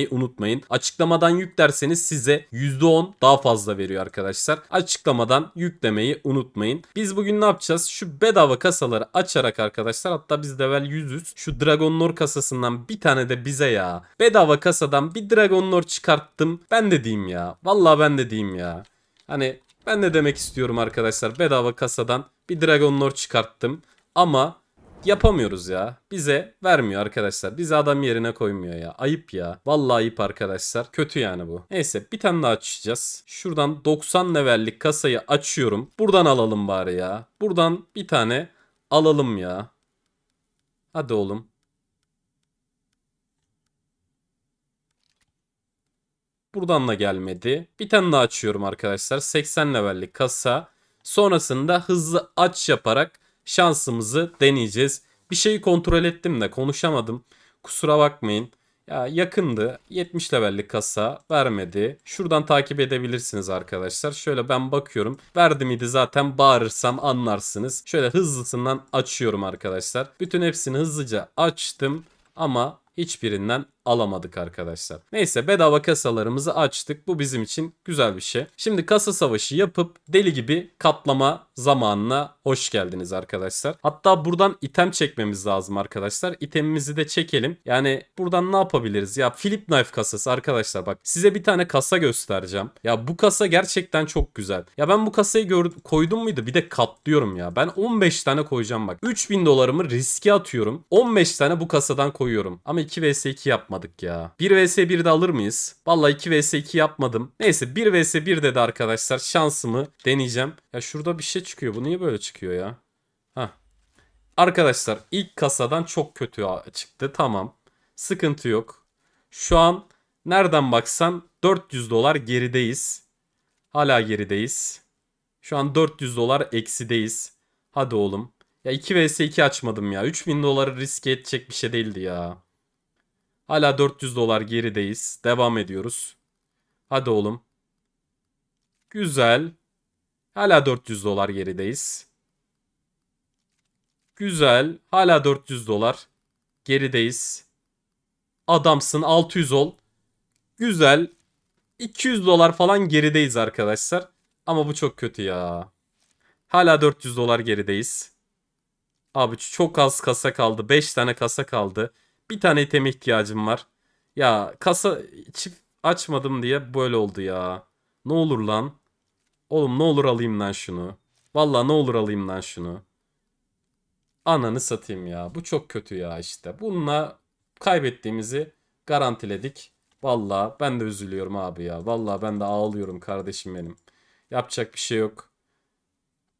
eklemeyi unutmayın. Açıklamadan yüklerseniz size %10 daha fazla veriyor arkadaşlar. Açıklamadan yüklemeyi unutmayın. Biz bugün ne yapacağız? Şu bedava kasaları açarak arkadaşlar hatta biz level 103 şu Dragon Lord kasasından bir tane de bize ya. Bedava kasadan bir Dragon Lord çıkarttım. Ben de diyeyim ya. Vallahi ben de diyeyim ya. Hani ben ne demek istiyorum arkadaşlar bedava kasadan bir Dragon Lord çıkarttım. Ama yapamıyoruz ya. Bize vermiyor arkadaşlar. Bizi adam yerine koymuyor ya. Ayıp ya. Vallahi ayıp arkadaşlar. Kötü yani bu. Neyse bir tane daha açacağız. Şuradan 90 levellik kasayı açıyorum. Buradan alalım bari ya. Buradan bir tane alalım ya. Hadi oğlum. Buradan da gelmedi. Bir tane daha açıyorum arkadaşlar. 80 levellik kasa. Sonrasında hızlı aç yaparak şansımızı deneyeceğiz. Bir şeyi kontrol ettim de konuşamadım. Kusura bakmayın. Ya yakındı. 70 levellik kasa vermedi. Şuradan takip edebilirsiniz arkadaşlar. Şöyle ben bakıyorum. Verdi miydi zaten bağırırsam anlarsınız. Şöyle hızlısından açıyorum arkadaşlar. Bütün hepsini hızlıca açtım ama hiçbirinden alamadık arkadaşlar. Neyse bedava kasalarımızı açtık. Bu bizim için güzel bir şey. Şimdi kasa savaşı yapıp deli gibi katlama zamanına hoş geldiniz arkadaşlar. Hatta buradan item çekmemiz lazım arkadaşlar. İtemimizi de çekelim. Yani buradan ne yapabiliriz? Ya Philip Knife kasası arkadaşlar bak size bir tane kasa göstereceğim. Ya bu kasa gerçekten çok güzel. Ya ben bu kasayı koydum muydu? Bir de katlıyorum ya. Ben 15 tane koyacağım bak. 3000 dolarımı riske atıyorum. 15 tane bu kasadan koyuyorum. Ama 2 vs 2 yap yapmadık ya. 1 vs 1'de alır mıyız? Vallahi 2 vs 2 yapmadım. Neyse 1 vs 1'de de arkadaşlar şansımı deneyeceğim. Ya şurada bir şey çıkıyor. Bu niye böyle çıkıyor ya? Hah. Arkadaşlar ilk kasadan çok kötü çıktı. Tamam. Sıkıntı yok. Şu an nereden baksan 400 dolar gerideyiz. Hala gerideyiz. Şu an 400 dolar eksideyiz. Hadi oğlum. Ya 2 vs 2 açmadım ya. 3000 doları riske edecek bir şey değildi ya. Hala 400 dolar gerideyiz. Devam ediyoruz. Hadi oğlum. Güzel. Hala 400 dolar gerideyiz. Güzel. Hala 400 dolar. Gerideyiz. Adamsın 600 ol. Güzel. 200 dolar falan gerideyiz arkadaşlar. Ama bu çok kötü ya. Hala 400 dolar gerideyiz. Abi çok az kasa kaldı. 5 tane kasa kaldı. Bir tane iteme ihtiyacım var. Ya kasa çift açmadım diye böyle oldu ya. Ne olur lan. Oğlum ne olur alayım lan şunu. Valla ne olur alayım lan şunu. Ananı satayım ya. Bu çok kötü ya işte. Bununla kaybettiğimizi garantiledik. Valla ben de üzülüyorum abi ya. Valla ben de ağlıyorum kardeşim benim. Yapacak bir şey yok.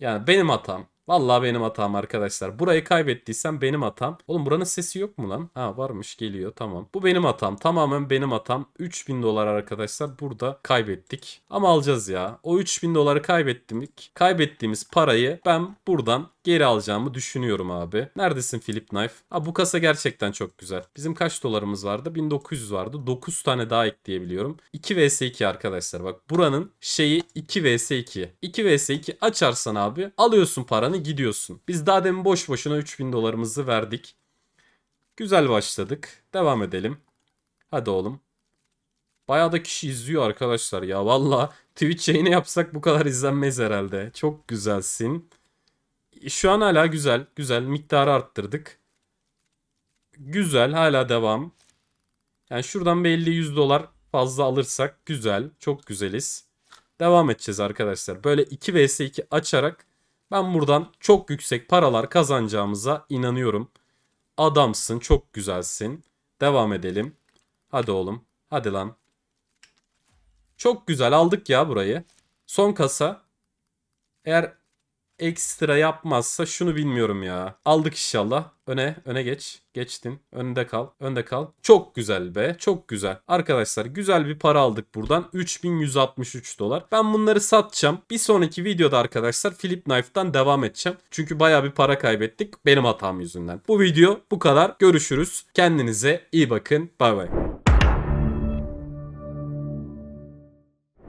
Yani benim hatam. Vallahi benim hatam arkadaşlar. Burayı kaybettiysem benim hatam. Oğlum buranın sesi yok mu lan? Ha varmış geliyor tamam. Bu benim hatam. Tamamen benim hatam. 3000 dolar arkadaşlar burada kaybettik. Ama alacağız ya. O 3000 doları kaybettik. Kaybettiğimiz parayı ben buradan geri alacağımı düşünüyorum abi. Neredesin Philip Knife? Ha bu kasa gerçekten çok güzel. Bizim kaç dolarımız vardı? 1900 vardı. 9 tane daha ekleyebiliyorum. 2 vs 2 arkadaşlar. Bak buranın şeyi 2 vs 2. 2 vs 2 açarsan abi alıyorsun paranı gidiyorsun. Biz daha demin boş boşuna 3000 dolarımızı verdik. Güzel başladık. Devam edelim. Hadi oğlum. Bayağı da kişi izliyor arkadaşlar ya. Valla Twitch yayını yapsak bu kadar izlenmez herhalde. Çok güzelsin şu an hala güzel. Güzel. Miktarı arttırdık. Güzel. Hala devam. Yani şuradan bir 50-100 dolar fazla alırsak güzel. Çok güzeliz. Devam edeceğiz arkadaşlar. Böyle 2 vs 2 açarak ben buradan çok yüksek paralar kazanacağımıza inanıyorum. Adamsın. Çok güzelsin. Devam edelim. Hadi oğlum. Hadi lan. Çok güzel aldık ya burayı. Son kasa. Eğer ekstra yapmazsa şunu bilmiyorum ya. Aldık inşallah. Öne, öne geç. Geçtin. Önde kal. Önde kal. Çok güzel be. Çok güzel. Arkadaşlar güzel bir para aldık buradan. 3163 dolar. Ben bunları satacağım. Bir sonraki videoda arkadaşlar Flip Knife'dan devam edeceğim. Çünkü baya bir para kaybettik. Benim hatam yüzünden. Bu video bu kadar. Görüşürüz. Kendinize iyi bakın. Bay bay.